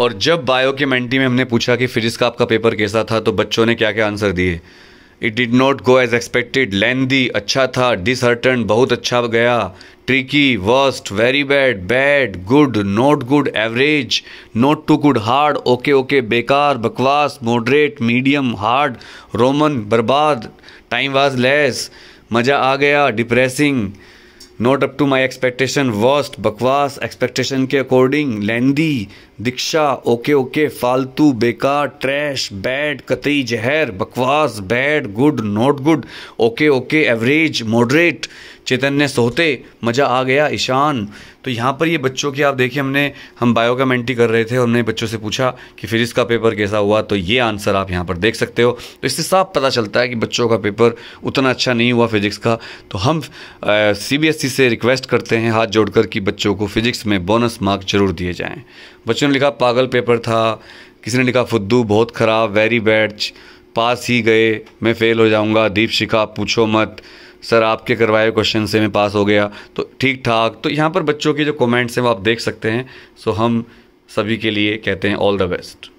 और जब बायो के मेंटी में हमने पूछा कि फिजिक्स का आपका पेपर कैसा था तो बच्चों ने क्या क्या आंसर दिए it did not go as expected लेंदी अच्छा था डिसहर्टन बहुत अच्छा गया tricky worst very bad bad good not good average not too good hard okay okay बेकार बकवास मॉडरेट मीडियम हार्ड रोमन बर्बाद टाइम वाज लेस मज़ा आ गया depressing not up to my expectation worst बकवास एक्सपेक्टेशन के अकॉर्डिंग लेंदी दीक्षा ओके ओके फालतू बेकार ट्रैश बैड कतई जहर बकवास bad good not good okay okay average moderate Chaitanya सोते मज़ा आ गया ईशान तो यहाँ पर ये बच्चों की आप देखिए हमने हम बायो का मेंटी कर रहे थे और हमने बच्चों से पूछा कि फिजिक्स का पेपर कैसा हुआ तो ये आंसर आप यहाँ पर देख सकते हो तो इससे साफ पता चलता है कि बच्चों का पेपर उतना अच्छा नहीं हुआ फिजिक्स का तो हम सी e से रिक्वेस्ट करते हैं हाथ जोड़कर कि बच्चों को फिजिक्स में बोनस मार्क्स ज़रूर दिए जाएँ बच्चों ने लिखा पागल पेपर था किसी ने लिखा फुद्दू बहुत ख़राब वेरी बैड पास ही गए मैं फ़ेल हो जाऊंगा दीपशिखा पूछो मत सर आपके करवाए क्वेश्चन से मैं पास हो गया तो ठीक ठाक तो यहाँ पर बच्चों के जो कमेंट्स हैं वो आप देख सकते हैं सो हम सभी के लिए कहते हैं ऑल द बेस्ट